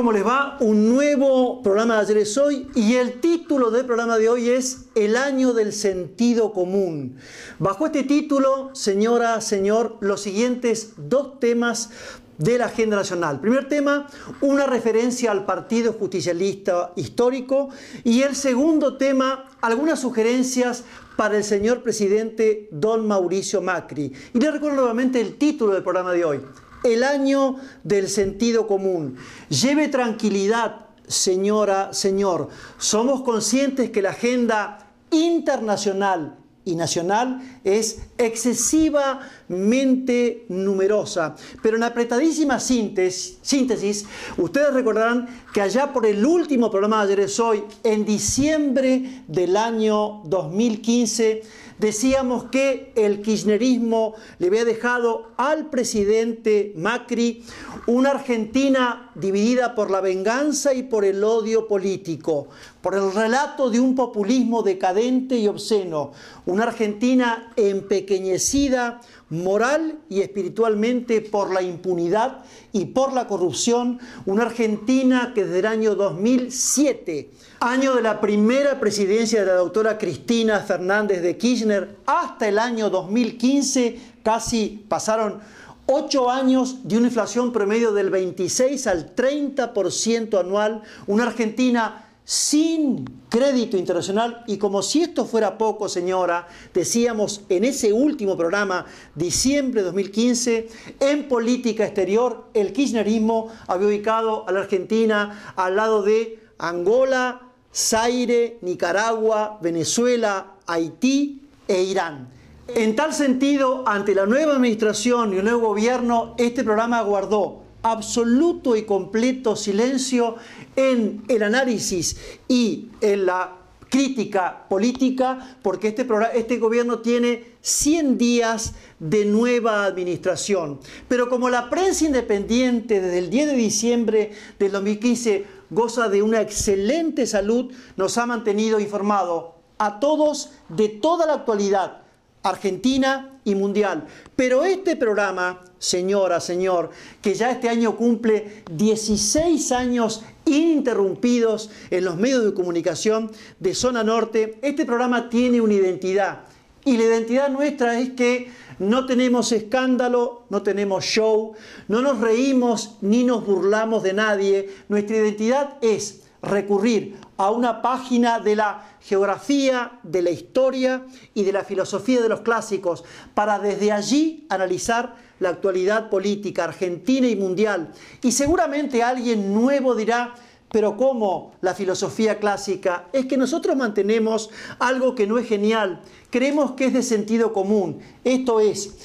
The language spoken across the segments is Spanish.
¿Cómo les va? Un nuevo programa de Ayer es Hoy y el título del programa de hoy es El año del sentido común. Bajo este título, señora, señor, los siguientes dos temas de la agenda nacional. Primer tema, una referencia al Partido Justicialista Histórico y el segundo tema, algunas sugerencias para el señor presidente don Mauricio Macri. Y le recuerdo nuevamente el título del programa de hoy, el año del sentido común. Lleve tranquilidad, señora, señor. Somos conscientes que la agenda internacional y nacional es excesivamente numerosa. Pero en apretadísima síntesis, síntesis, ustedes recordarán que allá por el último programa de ayer es hoy, en diciembre del año 2015, Decíamos que el kirchnerismo le había dejado al presidente Macri una Argentina dividida por la venganza y por el odio político, por el relato de un populismo decadente y obsceno, una Argentina empequeñecida moral y espiritualmente por la impunidad y por la corrupción, una Argentina que desde el año 2007 año de la primera presidencia de la doctora Cristina Fernández de Kirchner hasta el año 2015, casi pasaron ocho años de una inflación promedio del 26 al 30% anual, una Argentina sin crédito internacional y como si esto fuera poco, señora, decíamos en ese último programa, diciembre de 2015, en política exterior, el kirchnerismo había ubicado a la Argentina al lado de Angola, Zaire, Nicaragua, Venezuela, Haití e Irán. En tal sentido, ante la nueva administración y el nuevo gobierno, este programa guardó absoluto y completo silencio en el análisis y en la crítica política, porque este, programa, este gobierno tiene 100 días de nueva administración. Pero como la prensa independiente desde el 10 de diciembre del 2015 goza de una excelente salud, nos ha mantenido informado a todos de toda la actualidad Argentina y Mundial. Pero este programa, señora, señor, que ya este año cumple 16 años ininterrumpidos en los medios de comunicación de Zona Norte, este programa tiene una identidad. Y la identidad nuestra es que no tenemos escándalo, no tenemos show, no nos reímos ni nos burlamos de nadie. Nuestra identidad es recurrir a una página de la geografía, de la historia y de la filosofía de los clásicos, para desde allí analizar la actualidad política argentina y mundial. Y seguramente alguien nuevo dirá, pero ¿cómo la filosofía clásica? Es que nosotros mantenemos algo que no es genial, creemos que es de sentido común. Esto es,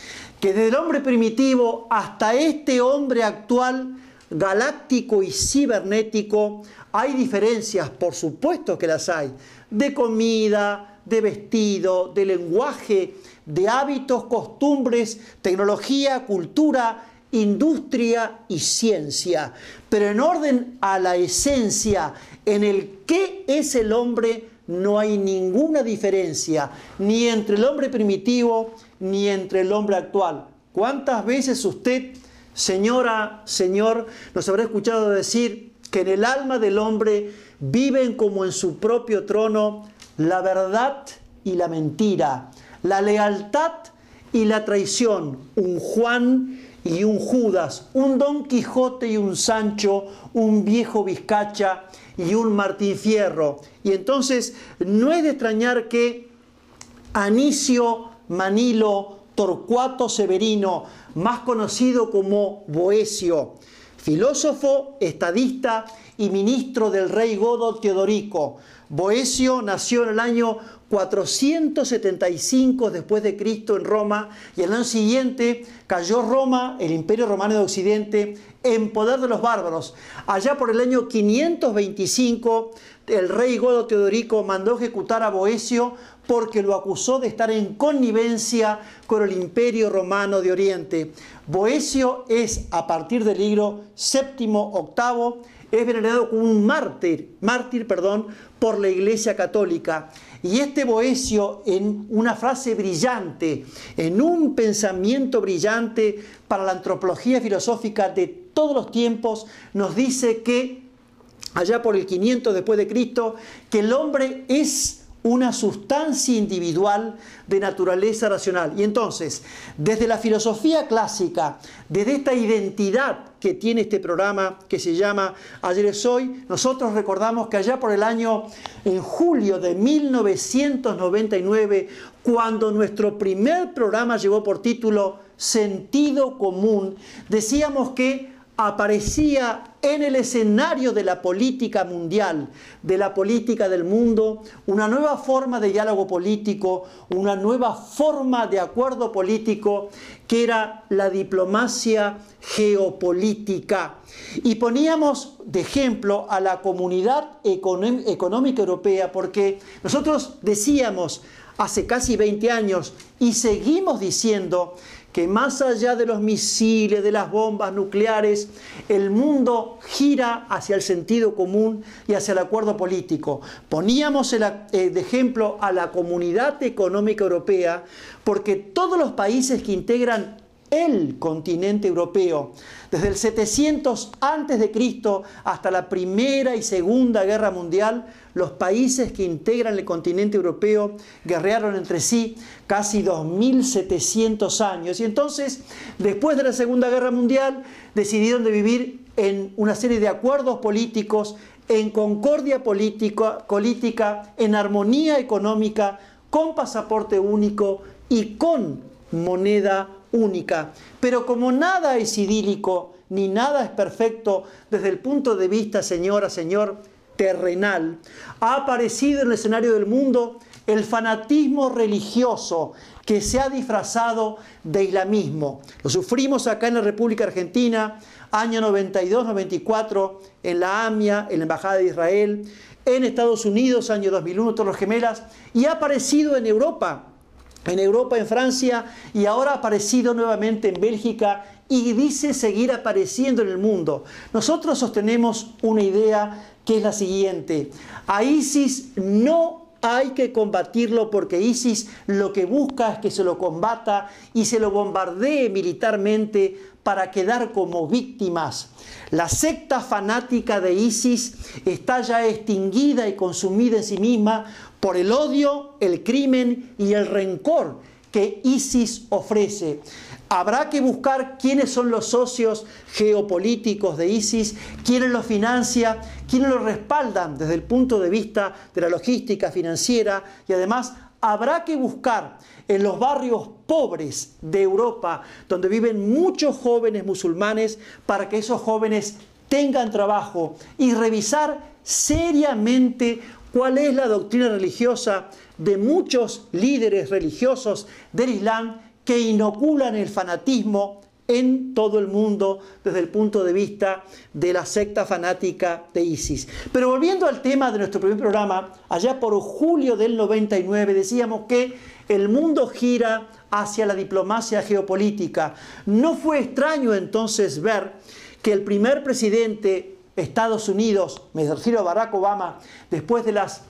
que desde el hombre primitivo hasta este hombre actual, galáctico y cibernético, hay diferencias, por supuesto que las hay, de comida, de vestido, de lenguaje, de hábitos, costumbres, tecnología, cultura, industria y ciencia. Pero en orden a la esencia, en el que es el hombre, no hay ninguna diferencia, ni entre el hombre primitivo, ni entre el hombre actual. ¿Cuántas veces usted Señora, Señor, nos habrá escuchado decir que en el alma del hombre viven como en su propio trono la verdad y la mentira, la lealtad y la traición, un Juan y un Judas, un Don Quijote y un Sancho, un viejo Vizcacha y un Martín Fierro. Y entonces no es de extrañar que Anicio, Manilo, Torcuato Severino, más conocido como Boesio, filósofo, estadista y ministro del rey Godo Teodorico. Boesio nació en el año 475 después de Cristo en Roma y el año siguiente cayó Roma, el Imperio Romano de Occidente, en poder de los bárbaros. Allá por el año 525 el rey Godo Teodorico mandó ejecutar a Boesio porque lo acusó de estar en connivencia con el imperio romano de Oriente. Boesio es, a partir del libro séptimo, octavo, es venerado como un mártir, mártir perdón, por la Iglesia Católica. Y este Boesio, en una frase brillante, en un pensamiento brillante para la antropología filosófica de todos los tiempos, nos dice que, allá por el 500 después de Cristo, que el hombre es una sustancia individual de naturaleza racional. Y entonces, desde la filosofía clásica, desde esta identidad que tiene este programa que se llama Ayer es hoy, nosotros recordamos que allá por el año, en julio de 1999, cuando nuestro primer programa llevó por título Sentido Común, decíamos que aparecía en el escenario de la política mundial, de la política del mundo, una nueva forma de diálogo político, una nueva forma de acuerdo político, que era la diplomacia geopolítica. Y poníamos de ejemplo a la comunidad económica europea, porque nosotros decíamos hace casi 20 años y seguimos diciendo que más allá de los misiles, de las bombas nucleares, el mundo gira hacia el sentido común y hacia el acuerdo político. Poníamos el, eh, de ejemplo a la Comunidad Económica Europea porque todos los países que integran el continente europeo, desde el 700 antes de Cristo hasta la Primera y Segunda Guerra Mundial, los países que integran el continente europeo guerrearon entre sí casi 2.700 años. Y entonces, después de la Segunda Guerra Mundial, decidieron de vivir en una serie de acuerdos políticos, en concordia política en armonía económica, con pasaporte único y con moneda única. Pero como nada es idílico, ni nada es perfecto desde el punto de vista, señora, señor, terrenal, ha aparecido en el escenario del mundo el fanatismo religioso que se ha disfrazado de islamismo. Lo sufrimos acá en la República Argentina, año 92-94, en la AMIA, en la Embajada de Israel, en Estados Unidos, año 2001, los Gemelas, y ha aparecido en Europa, en Europa, en Francia, y ahora ha aparecido nuevamente en Bélgica y dice seguir apareciendo en el mundo. Nosotros sostenemos una idea que es la siguiente. A ISIS no hay que combatirlo porque ISIS lo que busca es que se lo combata y se lo bombardee militarmente para quedar como víctimas. La secta fanática de ISIS está ya extinguida y consumida en sí misma por el odio, el crimen y el rencor que ISIS ofrece. Habrá que buscar quiénes son los socios geopolíticos de ISIS, quiénes los financia, quiénes los respaldan desde el punto de vista de la logística financiera y además habrá que buscar en los barrios pobres de Europa, donde viven muchos jóvenes musulmanes, para que esos jóvenes tengan trabajo y revisar seriamente cuál es la doctrina religiosa de muchos líderes religiosos del Islam que inoculan el fanatismo en todo el mundo desde el punto de vista de la secta fanática de ISIS. Pero volviendo al tema de nuestro primer programa, allá por julio del 99 decíamos que el mundo gira hacia la diplomacia geopolítica. No fue extraño entonces ver que el primer presidente Estados Unidos, me refiero Barack Obama, después de las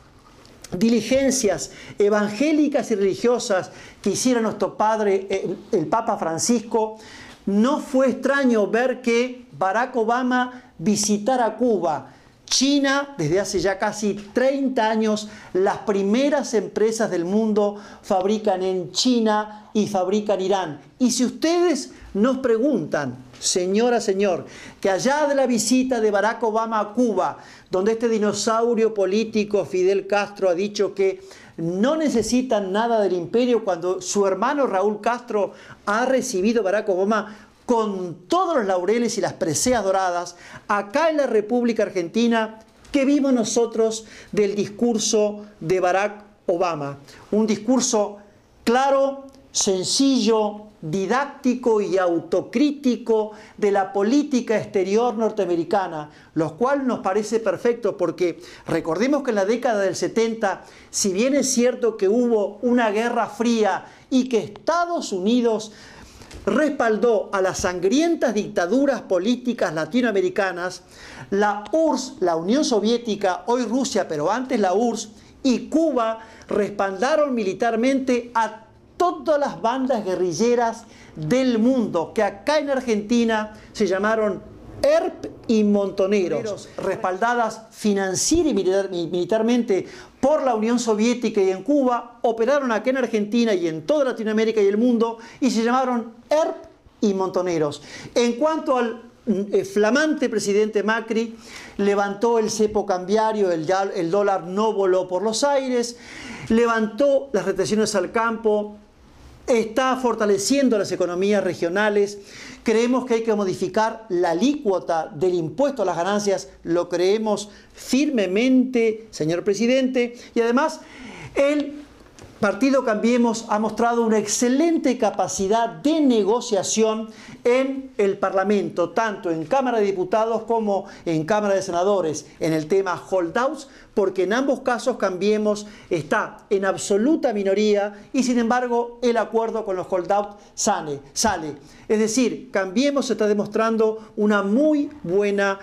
diligencias evangélicas y religiosas que hiciera nuestro padre, eh, el Papa Francisco, no fue extraño ver que Barack Obama visitara Cuba. China, desde hace ya casi 30 años, las primeras empresas del mundo fabrican en China y fabrican Irán. Y si ustedes nos preguntan, señora, señor, que allá de la visita de Barack Obama a Cuba donde este dinosaurio político Fidel Castro ha dicho que no necesitan nada del imperio cuando su hermano Raúl Castro ha recibido Barack Obama con todos los laureles y las preseas doradas acá en la República Argentina que vimos nosotros del discurso de Barack Obama. Un discurso claro, sencillo, didáctico y autocrítico de la política exterior norteamericana, lo cual nos parece perfecto porque recordemos que en la década del 70, si bien es cierto que hubo una guerra fría y que Estados Unidos respaldó a las sangrientas dictaduras políticas latinoamericanas, la URSS, la Unión Soviética, hoy Rusia, pero antes la URSS, y Cuba respaldaron militarmente a todas las bandas guerrilleras del mundo que acá en Argentina se llamaron ERP y Montoneros, respaldadas financieramente y militarmente por la Unión Soviética y en Cuba, operaron acá en Argentina y en toda Latinoamérica y el mundo y se llamaron ERP y Montoneros. En cuanto al mm, eh, flamante presidente Macri levantó el cepo cambiario, el, dólar no voló por los aires, levantó las retenciones al campo, está fortaleciendo las economías regionales. Creemos que hay que modificar la alícuota del impuesto a las ganancias. Lo creemos firmemente, señor presidente. Y además, el Partido Cambiemos ha mostrado una excelente capacidad de negociación en el Parlamento, tanto en Cámara de Diputados como en Cámara de Senadores, en el tema holdouts, porque en ambos casos Cambiemos está en absoluta minoría y sin embargo el acuerdo con los holdouts sale. sale. Es decir, Cambiemos está demostrando una muy buena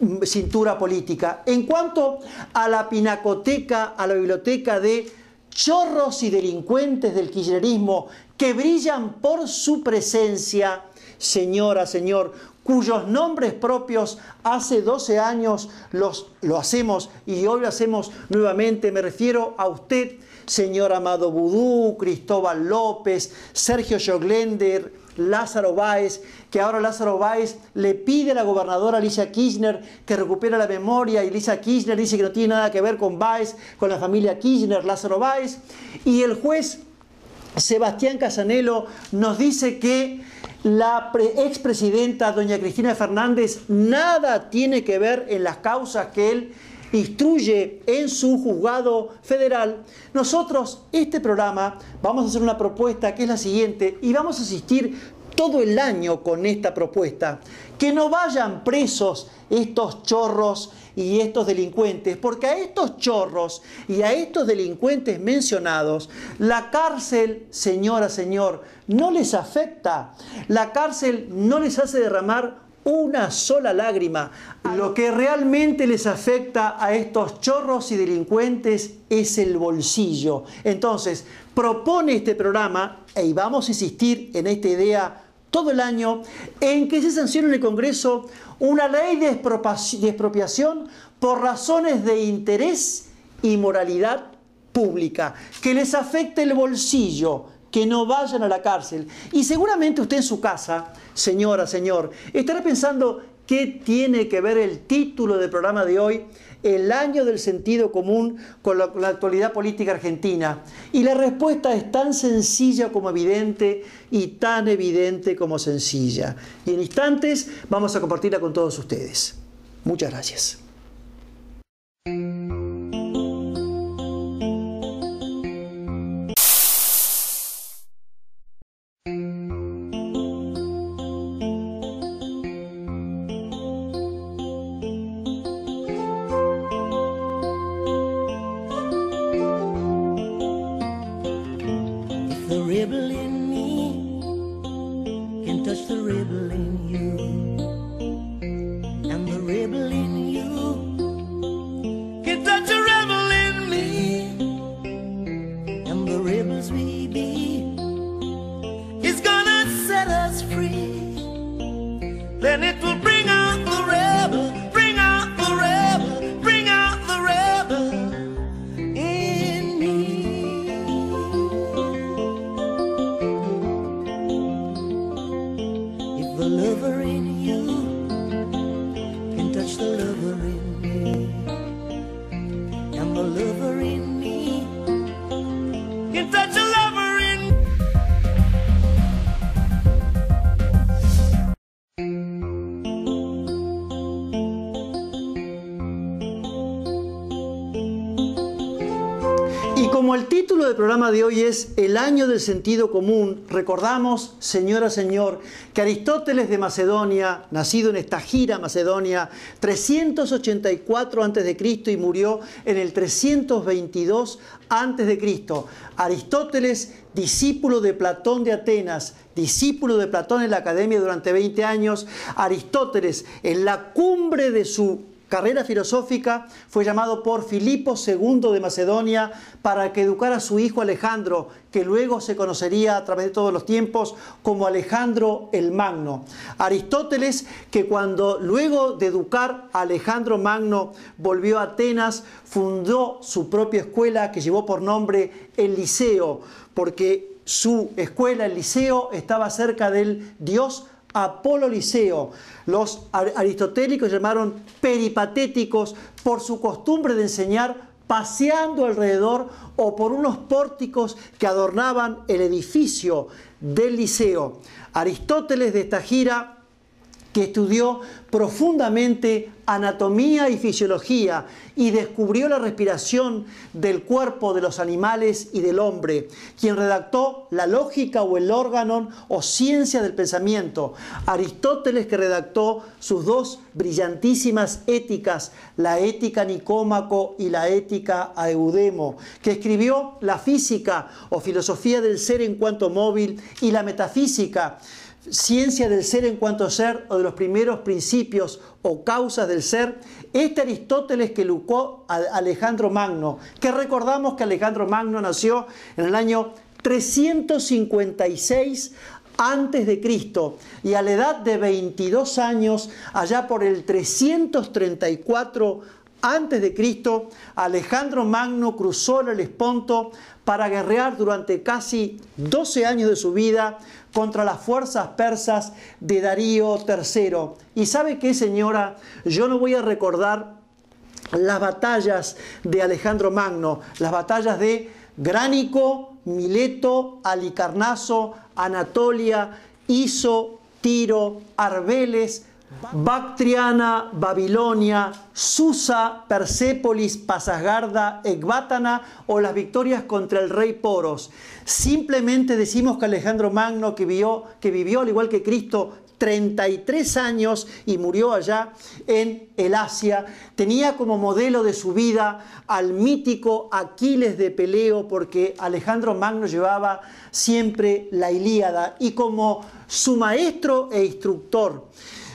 mm, cintura política. En cuanto a la pinacoteca, a la biblioteca de chorros y delincuentes del kirchnerismo que brillan por su presencia, señora, señor, cuyos nombres propios hace 12 años los, lo hacemos y hoy lo hacemos nuevamente. Me refiero a usted, señor Amado Vudú, Cristóbal López, Sergio Joglender, Lázaro Báez, que ahora Lázaro Báez le pide a la gobernadora Alicia Kirchner que recupere la memoria y Alicia Kirchner dice que no tiene nada que ver con Báez, con la familia Kirchner, Lázaro Báez. Y el juez Sebastián Casanelo nos dice que la expresidenta doña Cristina Fernández nada tiene que ver en las causas que él instruye en su juzgado federal, nosotros este programa vamos a hacer una propuesta que es la siguiente y vamos a asistir todo el año con esta propuesta. Que no vayan presos estos chorros y estos delincuentes, porque a estos chorros y a estos delincuentes mencionados, la cárcel, señora, señor, no les afecta. La cárcel no les hace derramar una sola lágrima. Lo que realmente les afecta a estos chorros y delincuentes es el bolsillo. Entonces, propone este programa, e y vamos a insistir en esta idea todo el año, en que se sancione en el Congreso una ley de expropiación por razones de interés y moralidad pública, que les afecte el bolsillo que no vayan a la cárcel. Y seguramente usted en su casa, señora, señor, estará pensando qué tiene que ver el título del programa de hoy, el año del sentido común, con la, actualidad política argentina. Y la respuesta es tan sencilla como evidente y tan evidente como sencilla. Y en instantes vamos a compartirla con todos ustedes. Muchas gracias. hoy es el año del sentido común. Recordamos, señora, señor, que Aristóteles de Macedonia, nacido en Estagira, Macedonia, 384 cristo y murió en el 322 a.C. Aristóteles, discípulo de Platón de Atenas, discípulo de Platón en la academia durante 20 años, Aristóteles, en la cumbre de su carrera filosófica, fue llamado por Filipo II de Macedonia para que educara a su hijo Alejandro, que luego se conocería a través de todos los tiempos como Alejandro el Magno. Aristóteles, que cuando luego de educar a Alejandro Magno volvió a Atenas, fundó su propia escuela que llevó por nombre el Liceo, porque su escuela, el Liceo, estaba cerca del dios Apolo Liceo. Los aristotélicos llamaron peripatéticos por su costumbre de enseñar paseando alrededor o por unos pórticos que adornaban el edificio del liceo. Aristóteles de esta gira que estudió profundamente anatomía y fisiología y descubrió la respiración del cuerpo de los animales y del hombre, quien redactó la lógica o el órgano o ciencia del pensamiento, Aristóteles que redactó sus dos brillantísimas éticas, la ética Nicómaco y la ética Eudemo, que escribió la física o filosofía del ser en cuanto móvil y la metafísica, ciencia del ser en cuanto a ser o de los primeros principios o causas del ser, este Aristóteles que lucó a Alejandro Magno, que recordamos que Alejandro Magno nació en el año 356 antes de Cristo y a la edad de 22 años, allá por el 334 antes de Cristo, Alejandro Magno cruzó el Esponto para guerrear durante casi 12 años de su vida contra las fuerzas persas de Darío III. Y sabe qué, señora, yo no voy a recordar las batallas de Alejandro Magno, las batallas de Gránico, Mileto, Alicarnaso, Anatolia, Iso, Tiro, Arbeles, Bactriana, Babilonia, Susa, Persépolis, Pasasgarda, Ecbátana o las victorias contra el rey Poros. Simplemente decimos que Alejandro Magno, que vivió, que vivió al igual que Cristo 33 años y murió allá en el Asia, tenía como modelo de su vida al mítico Aquiles de Peleo, porque Alejandro Magno llevaba siempre la Ilíada y como su maestro e instructor.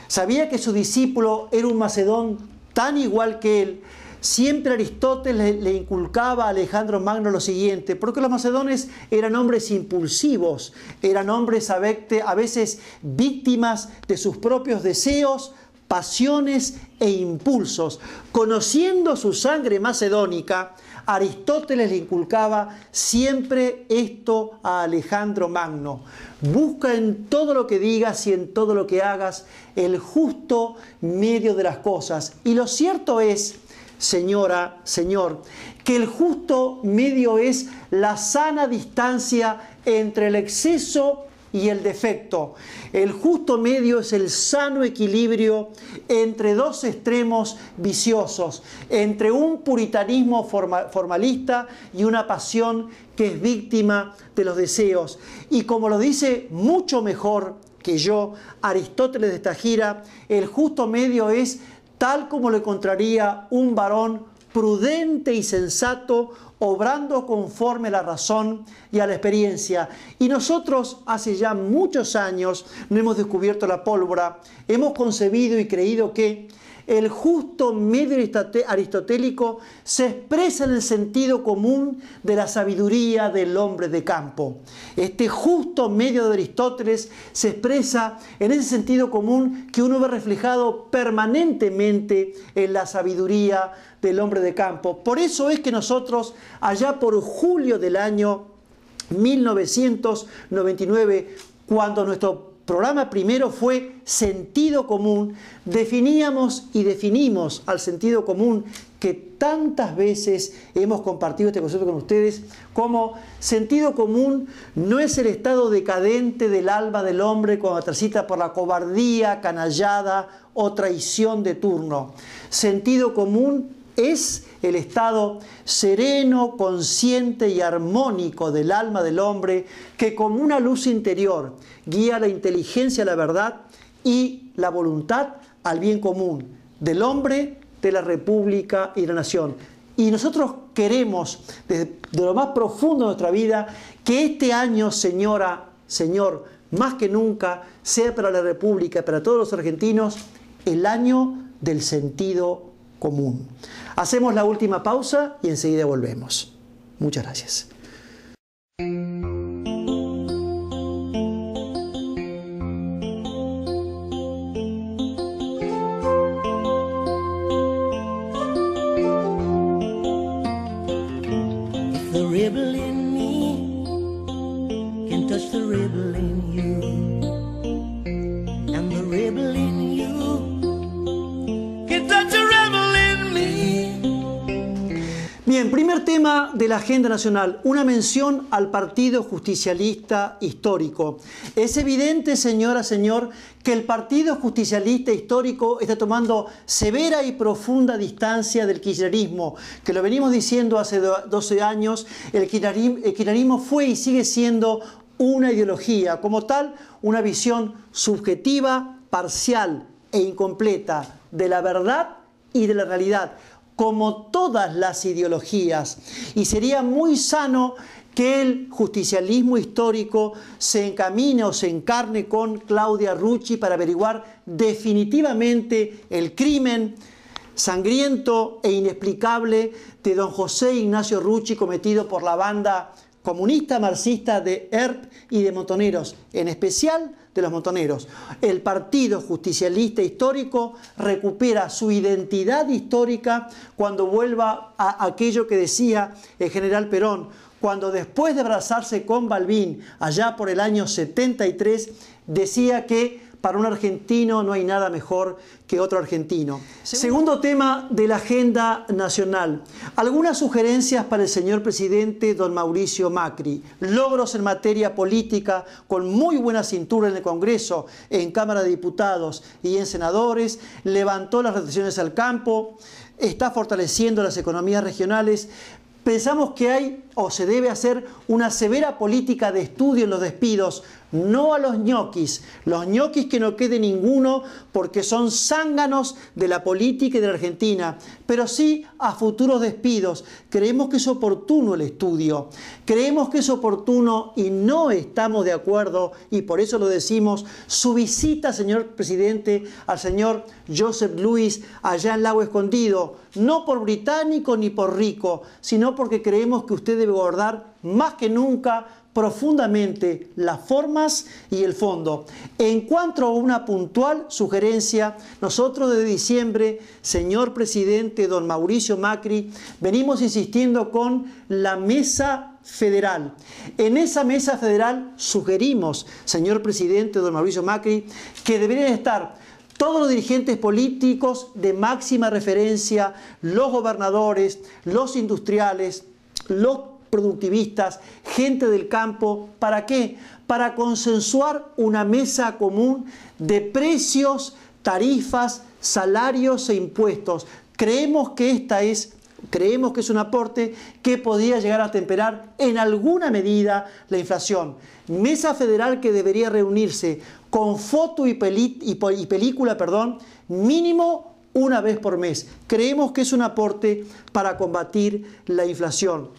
Sabía que su discípulo era un macedón tan igual que él. Siempre Aristóteles le inculcaba a Alejandro Magno lo siguiente, porque los macedones eran hombres impulsivos, eran hombres a veces víctimas de sus propios deseos, pasiones e impulsos. Conociendo su sangre macedónica, Aristóteles le inculcaba siempre esto a Alejandro Magno. Busca en todo lo que digas y en todo lo que hagas el justo medio de las cosas. Y lo cierto es, señora, señor, que el justo medio es la sana distancia entre el exceso y el defecto. El justo medio es el sano equilibrio entre dos extremos viciosos, entre un puritanismo formalista y una pasión que es víctima de los deseos. Y como lo dice mucho mejor que yo Aristóteles de esta gira, el justo medio es tal como lo encontraría un varón prudente y sensato obrando conforme a la razón y a la experiencia. Y nosotros hace ya muchos años no hemos descubierto la pólvora, hemos concebido y creído que el justo medio aristotélico se expresa en el sentido común de la sabiduría del hombre de campo. Este justo medio de Aristóteles se expresa en ese sentido común que uno ve reflejado permanentemente en la sabiduría del hombre de campo. Por eso es que nosotros, allá por julio del año 1999, cuando nuestro programa primero fue sentido común, definíamos y definimos al sentido común que tantas veces hemos compartido este concepto con ustedes, como sentido común no es el estado decadente del alma del hombre cuando transita por la cobardía, canallada o traición de turno. Sentido común es el estado sereno, consciente y armónico del alma del hombre que como una luz interior guía la inteligencia a la verdad y la voluntad al bien común del hombre, de la república y de la nación. Y nosotros queremos, desde lo más profundo de nuestra vida, que este año, señora, señor, más que nunca, sea para la República, y para todos los argentinos, el año del sentido común. Hacemos la última pausa y enseguida volvemos. Muchas gracias. la agenda nacional, una mención al Partido Justicialista Histórico. Es evidente, señora, señor, que el Partido Justicialista Histórico está tomando severa y profunda distancia del kirchnerismo, que lo venimos diciendo hace 12 años, el kirchnerismo fue y sigue siendo una ideología, como tal, una visión subjetiva, parcial e incompleta de la verdad y de la realidad como todas las ideologías y sería muy sano que el justicialismo histórico se encamine o se encarne con Claudia Rucci para averiguar definitivamente el crimen sangriento e inexplicable de don José Ignacio Rucci cometido por la banda comunista marxista de ERP y de Montoneros, en especial de los montoneros. El Partido Justicialista Histórico recupera su identidad histórica cuando vuelva a aquello que decía el general Perón, cuando después de abrazarse con Balbín, allá por el año 73, decía que para un argentino no hay nada mejor que otro argentino. Segundo, tema de la agenda nacional. Algunas sugerencias para el señor presidente don Mauricio Macri. Logros en materia política con muy buena cintura en el Congreso, en Cámara de Diputados y en senadores. Levantó las restricciones al campo. Está fortaleciendo las economías regionales. Pensamos que hay o se debe hacer una severa política de estudio en los despidos, no a los ñoquis, los ñoquis que no quede ninguno porque son zánganos de la política y de la Argentina, pero sí a futuros despidos. Creemos que es oportuno el estudio, creemos que es oportuno y no estamos de acuerdo y por eso lo decimos, su visita, señor presidente, al señor Joseph Luis allá en Lago Escondido, no por británico ni por rico, sino porque creemos que usted debe debe más que nunca profundamente las formas y el fondo. En cuanto a una puntual sugerencia, nosotros desde diciembre, señor presidente don Mauricio Macri, venimos insistiendo con la mesa federal. En esa mesa federal sugerimos, señor presidente don Mauricio Macri, que deberían estar todos los dirigentes políticos de máxima referencia, los gobernadores, los industriales, los productivistas, gente del campo. ¿Para qué? Para consensuar una mesa común de precios, tarifas, salarios e impuestos. Creemos que esta es creemos que es un aporte que podría llegar a temperar en alguna medida la inflación. Mesa federal que debería reunirse con foto y, y película, perdón, mínimo una vez por mes. Creemos que es un aporte para combatir la inflación.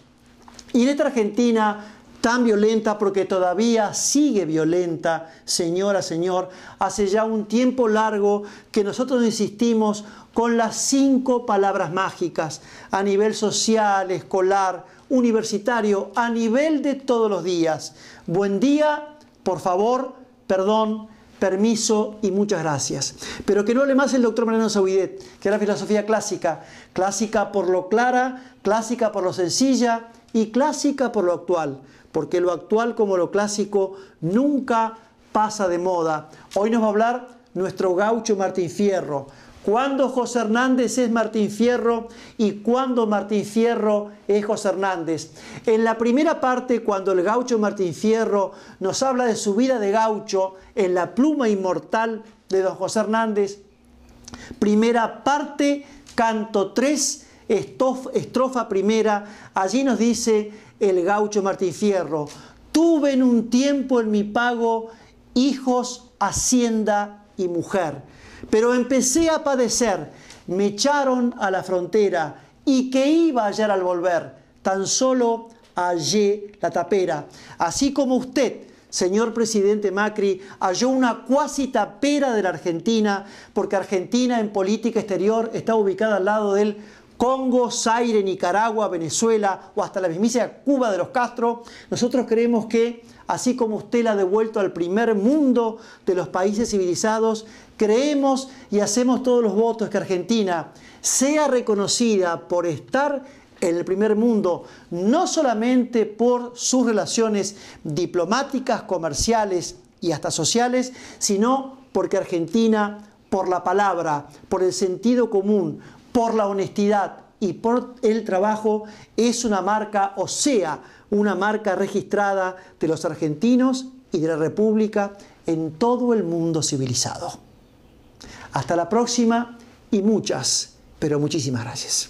Y en esta Argentina tan violenta porque todavía sigue violenta, señora, señor, hace ya un tiempo largo que nosotros insistimos con las cinco palabras mágicas a nivel social, escolar, universitario, a nivel de todos los días. Buen día, por favor, perdón, permiso y muchas gracias. Pero que no hable más el doctor Mariano Saubidet, que era filosofía clásica, clásica por lo clara, clásica por lo sencilla, y clásica por lo actual, porque lo actual como lo clásico nunca pasa de moda. Hoy nos va a hablar nuestro gaucho Martín Fierro. ¿Cuándo José Hernández es Martín Fierro y cuándo Martín Fierro es José Hernández? En la primera parte, cuando el gaucho Martín Fierro nos habla de su vida de gaucho en la pluma inmortal de don José Hernández, primera parte, canto 3, estrofa primera, allí nos dice el gaucho Martín Fierro, tuve en un tiempo en mi pago hijos, hacienda y mujer, pero empecé a padecer, me echaron a la frontera y que iba a hallar al volver, tan solo hallé la tapera, así como usted señor presidente Macri, halló una cuasi tapera de la Argentina, porque Argentina en política exterior está ubicada al lado del Congo, Zaire, Nicaragua, Venezuela o hasta la mismísima Cuba de los Castro, nosotros creemos que así como usted la ha devuelto al primer mundo de los países civilizados, creemos y hacemos todos los votos que Argentina sea reconocida por estar en el primer mundo, no solamente por sus relaciones diplomáticas, comerciales y hasta sociales, sino porque Argentina, por la palabra, por el sentido común, por la honestidad y por el trabajo es una marca, o sea, una marca registrada de los argentinos y de la República en todo el mundo civilizado. Hasta la próxima y muchas, pero muchísimas gracias.